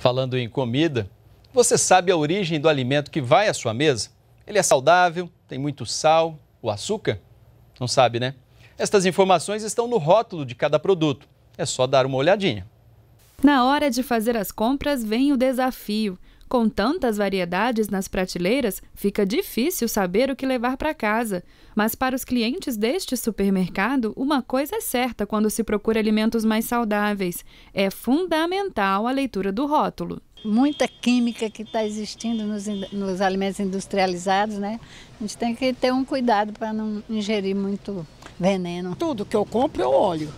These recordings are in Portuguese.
Falando em comida, você sabe a origem do alimento que vai à sua mesa? Ele é saudável? Tem muito sal? O açúcar? Não sabe, né? Estas informações estão no rótulo de cada produto. É só dar uma olhadinha. Na hora de fazer as compras vem o desafio. Com tantas variedades nas prateleiras, fica difícil saber o que levar para casa. Mas para os clientes deste supermercado, uma coisa é certa quando se procura alimentos mais saudáveis: é fundamental a leitura do rótulo. Muita química que está existindo nos, nos alimentos industrializados, né? A gente tem que ter um cuidado para não ingerir muito veneno. Tudo que eu compro eu olho,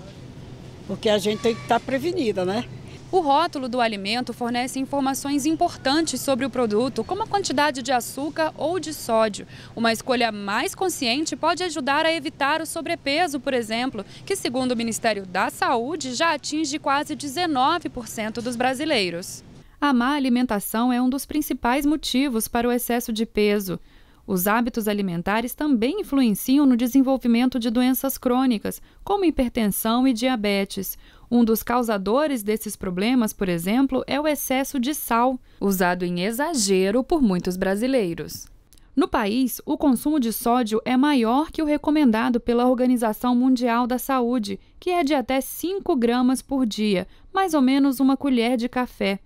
porque a gente tem que estar tá prevenida, né? O rótulo do alimento fornece informações importantes sobre o produto, como a quantidade de açúcar ou de sódio. Uma escolha mais consciente pode ajudar a evitar o sobrepeso, por exemplo, que, segundo o Ministério da Saúde, já atinge quase 19% dos brasileiros. A má alimentação é um dos principais motivos para o excesso de peso. Os hábitos alimentares também influenciam no desenvolvimento de doenças crônicas, como hipertensão e diabetes. Um dos causadores desses problemas, por exemplo, é o excesso de sal, usado em exagero por muitos brasileiros. No país, o consumo de sódio é maior que o recomendado pela Organização Mundial da Saúde, que é de até 5 gramas por dia, mais ou menos uma colher de café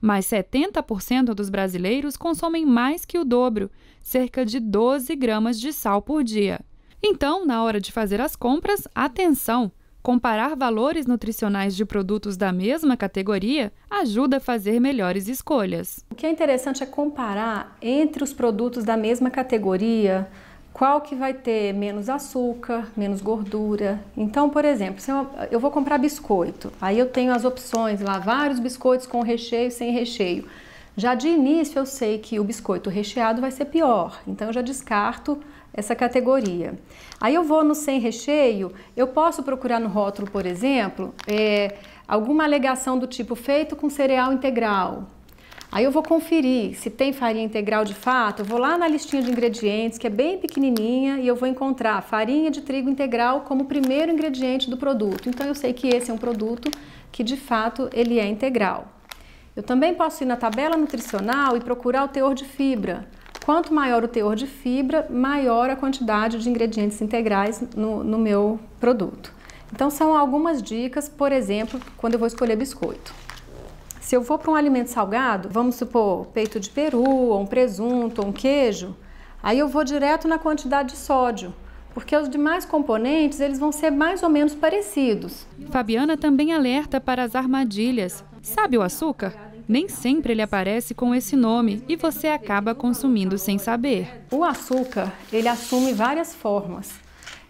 mas 70% dos brasileiros consomem mais que o dobro, cerca de 12 gramas de sal por dia. Então, na hora de fazer as compras, atenção! Comparar valores nutricionais de produtos da mesma categoria ajuda a fazer melhores escolhas. O que é interessante é comparar entre os produtos da mesma categoria qual que vai ter menos açúcar, menos gordura. Então, por exemplo, se eu, eu vou comprar biscoito, aí eu tenho as opções lá, vários biscoitos com recheio, sem recheio. Já de início eu sei que o biscoito recheado vai ser pior, então eu já descarto essa categoria. Aí eu vou no sem recheio, eu posso procurar no rótulo, por exemplo, é, alguma alegação do tipo feito com cereal integral, Aí eu vou conferir se tem farinha integral de fato, eu vou lá na listinha de ingredientes, que é bem pequenininha, e eu vou encontrar farinha de trigo integral como primeiro ingrediente do produto. Então eu sei que esse é um produto que de fato ele é integral. Eu também posso ir na tabela nutricional e procurar o teor de fibra. Quanto maior o teor de fibra, maior a quantidade de ingredientes integrais no, no meu produto. Então são algumas dicas, por exemplo, quando eu vou escolher biscoito. Se eu vou para um alimento salgado, vamos supor peito de peru, ou um presunto, ou um queijo, aí eu vou direto na quantidade de sódio, porque os demais componentes eles vão ser mais ou menos parecidos. Fabiana também alerta para as armadilhas. Sabe o açúcar? Nem sempre ele aparece com esse nome e você acaba consumindo sem saber. O açúcar, ele assume várias formas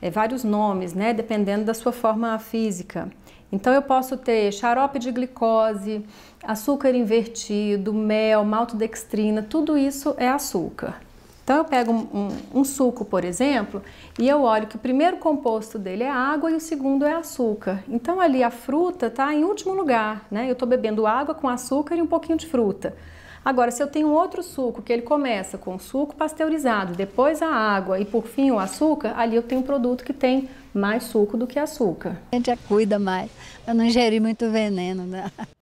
é, vários nomes, né, dependendo da sua forma física. Então eu posso ter xarope de glicose, açúcar invertido, mel, maltodextrina, tudo isso é açúcar. Então eu pego um, um, um, suco, por exemplo, e eu olho que o primeiro composto dele é água e o segundo é açúcar. Então ali a fruta está em último lugar, né? Eu estou bebendo água com açúcar e um pouquinho de fruta. Agora, se eu tenho outro suco, que ele começa com suco pasteurizado, depois a água e por fim o açúcar, ali eu tenho um produto que tem mais suco do que açúcar. A gente cuida mais, para não ingerir muito veneno. Né?